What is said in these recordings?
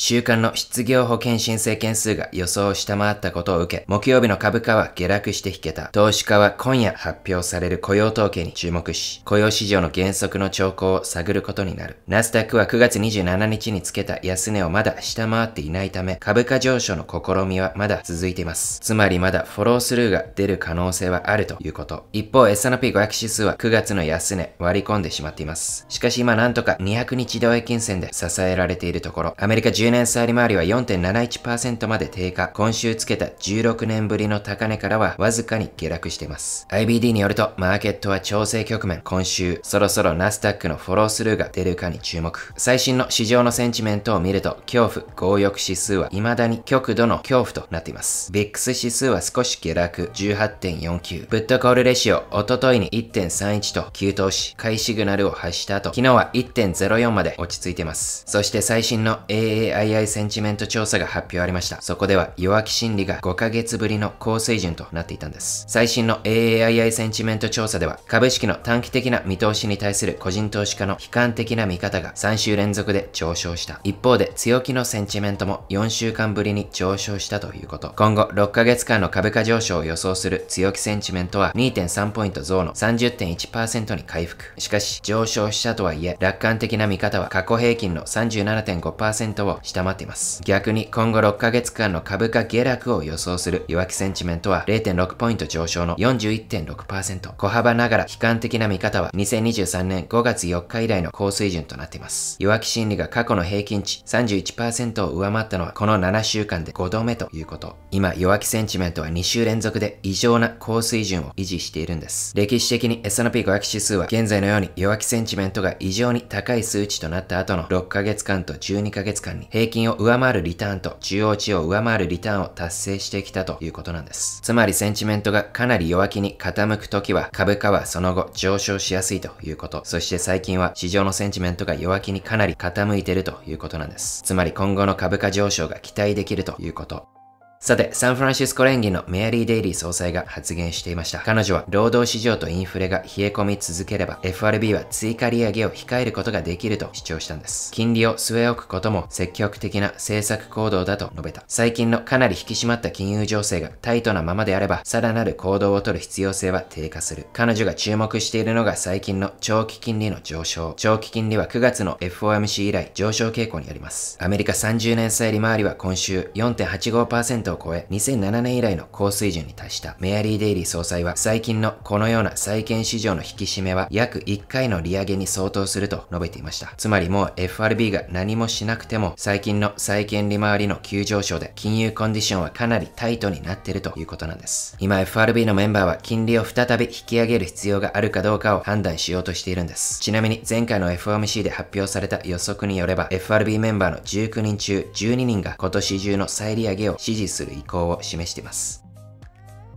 週間の失業保険申請件数が予想を下回ったことを受け、木曜日の株価は下落して引けた。投資家は今夜発表される雇用統計に注目し、雇用市場の減速の兆候を探ることになる。ナスダックは9月27日につけた安値をまだ下回っていないため、株価上昇の試みはまだ続いています。つまりまだフォロースルーが出る可能性はあるということ。一方、S&P500 指数は9月の安値割り込んでしまっています。しかし今なんとか200日同平均線で支えられているところ、アメリカ10 10年債利回りは4.71%まで低下。今週つけた16年ぶりの高値からはわずかに下落しています。IBD によると、マーケットは調整局面。今週、そろそろナスダックのフォロースルーが出るかに注目。最新の市場のセンチメントを見ると、恐怖、強欲指数は未だに極度の恐怖となっています。VIX 指数は少し下落、18.49。ブットコールレシオ、おとといに1.31と急騰し、買いシグナルを発した後、昨日は1.04まで落ち着いています。そして最新の AAI II センチメント調査が発表ありました。そこでは弱気心理が5ヶ月ぶりの高水準となっていたんです。最新の AAII センチメント調査では、株式の短期的な見通しに対する個人投資家の悲観的な見方が3週連続で上昇した。一方で強気のセンチメントも4週間ぶりに上昇したということ。今後6ヶ月間の株価上昇を予想する強気センチメントは2.3ポイント増の30.1%に回復。しかし上昇したとはいえ、楽観的な見方は過去平均の37.5%を下回っています。逆に今後6ヶ月間の株価下落を予想する弱気センチメントは0.6ポイント上昇の41.6%。小幅ながら悲観的な見方は2023年5月4日以来の高水準となっています。弱気心理が過去の平均値31%を上回ったのはこの7週間で5度目ということ。今、弱気センチメントは2週連続で異常な高水準を維持しているんです。歴史的に S&P500 指数は現在のように弱気センチメントが異常に高い数値となった後の6ヶ月間と12ヶ月間に平均を上回るリターンと中央値を上回るリターンを達成してきたということなんです。つまりセンチメントがかなり弱気に傾くときは株価はその後上昇しやすいということ。そして最近は市場のセンチメントが弱気にかなり傾いてるということなんです。つまり今後の株価上昇が期待できるということ。さて、サンフランシスコ連議のメアリー・デイリー総裁が発言していました。彼女は、労働市場とインフレが冷え込み続ければ、FRB は追加利上げを控えることができると主張したんです。金利を据え置くことも積極的な政策行動だと述べた。最近のかなり引き締まった金融情勢がタイトなままであれば、さらなる行動を取る必要性は低下する。彼女が注目しているのが最近の長期金利の上昇。長期金利は9月の FOMC 以来上昇傾向にあります。アメリカ30年債利回りは今週4.85%を超え、2007年以来の高水準に達したメアリー・デイリー総裁は、最近のこのような債券市場の引き締めは約1回の利上げに相当すると述べていました。つまりもう FRB が何もしなくても、最近の債券利回りの急上昇で、金融コンディションはかなりタイトになっているということなんです。今 FRB のメンバーは金利を再び引き上げる必要があるかどうかを判断しようとしているんです。ちなみに前回の FOMC で発表された予測によれば、FRB メンバーの19人中12人が今年中の再利上げを支持すする意向を示しています。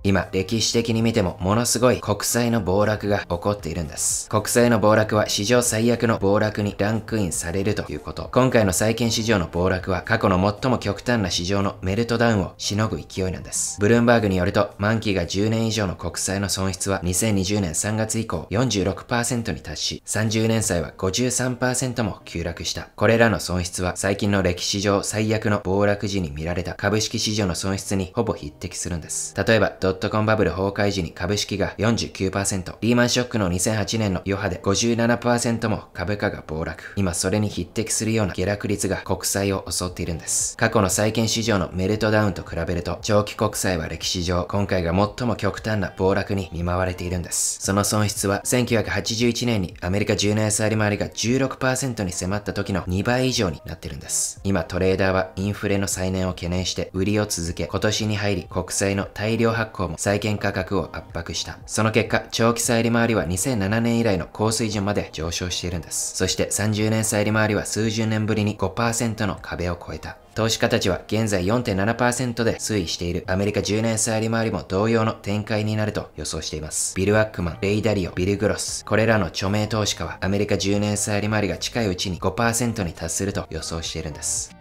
今、歴史的に見てもものすごい国債の暴落が起こっているんです。国債の暴落は史上最悪の暴落にランクインされるということ。今回の債券市場の暴落は過去の最も極端な市場のメルトダウンをしのぐ勢いなんです。ブルームバーグによると、満期が10年以上の国債の損失は2020年3月以降46%に達し、30年債は53%も急落した。これらの損失は最近の歴史上最悪の暴落時に見られた株式市場の損失にほぼ匹敵するんです。例えば、ドドットコンバブル崩壊時に株式が49%、リーマンショックの2008年の余波で57%も株価が暴落。今それに匹敵するような下落率が国債を襲っているんです。過去の債券市場のメルトダウンと比べると、長期国債は歴史上、今回が最も極端な暴落に見舞われているんです。その損失は、1981年にアメリカ10年債利回りが16%に迫った時の2倍以上になってるんです。今トレーダーはインフレの再燃を懸念して、売りを続け、今年に入り国債の大量発行保も債券価格を圧迫した。その結果、長期債利回りは2007年以来の高水準まで上昇しているんです。そして30年債利回りは数十年ぶりに5%の壁を超えた。投資家たちは現在4.7%で推移しているアメリカ10年債利回りも同様の展開になると予想しています。ビル・ワックマン、レイ・ダリオ、ビル・グロス、これらの著名投資家はアメリカ10年債利回りが近いうちに5%に達すると予想しているんです。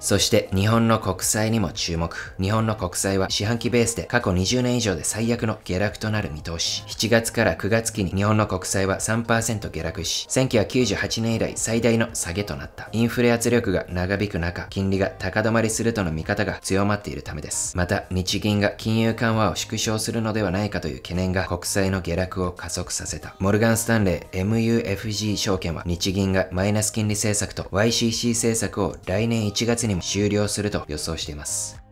そして日本の国債にも注目。日本の国債は四半期ベースで過去20年以上で最悪の下落となる見通し。7月から9月期に日本の国債は3%下落し、1998年以来最大の下げとなった。インフレ圧力が長引く中、金利が高止まりするとの見方が強まっているためです。また、日銀が金融緩和を縮小するのではないかという懸念が国債の下落を加速させた。モルガン・スタンレー MUFG 証券は日銀がマイナス金利政策と YCC 政策を来年1月ににも終了すると予想しています。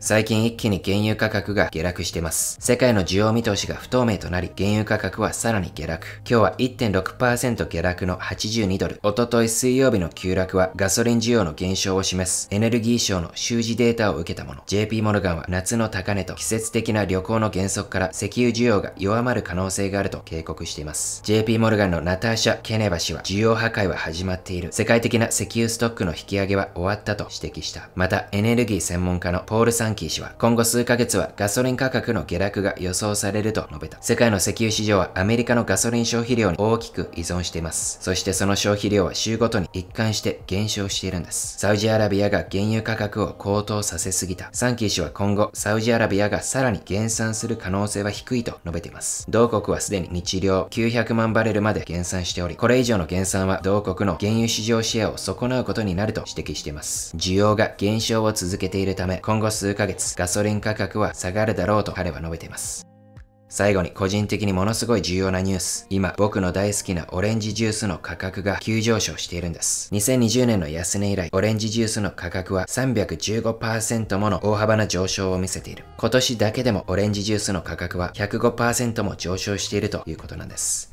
最近一気に原油価格が下落してます。世界の需要見通しが不透明となり、原油価格はさらに下落。今日は1.6%下落の82ドル。おととい水曜日の急落はガソリン需要の減少を示すエネルギー省の収支データを受けたもの。JP モルガンは夏の高値と季節的な旅行の減速から石油需要が弱まる可能性があると警告しています。JP モルガンのナターシャ・ケネバ氏は需要破壊は始まっている。世界的な石油ストックの引き上げは終わったと指摘した。また、エネルギー専門家のポールさんサンキー氏は、今後数ヶ月はガソリン価格の下落が予想されると述べた。世界の石油市場はアメリカのガソリン消費量に大きく依存しています。そしてその消費量は週ごとに一貫して減少しているんです。サウジアラビアが原油価格を高騰させすぎた。サンキー氏は今後、サウジアラビアがさらに減産する可能性は低いと述べています。同国はすでに日量900万バレルまで減産しており、これ以上の減産は同国の原油市場シェアを損なうことになると指摘しています。需要が減少を続けているため、今後数ヶ月、ガソリン価格は下がるだろうと彼は述べています。最後に個人的にものすごい重要なニュース。今、僕の大好きなオレンジジュースの価格が急上昇しているんです。2020年の安値以来、オレンジジュースの価格は315%もの大幅な上昇を見せている。今年だけでもオレンジジュースの価格は105%も上昇しているということなんです。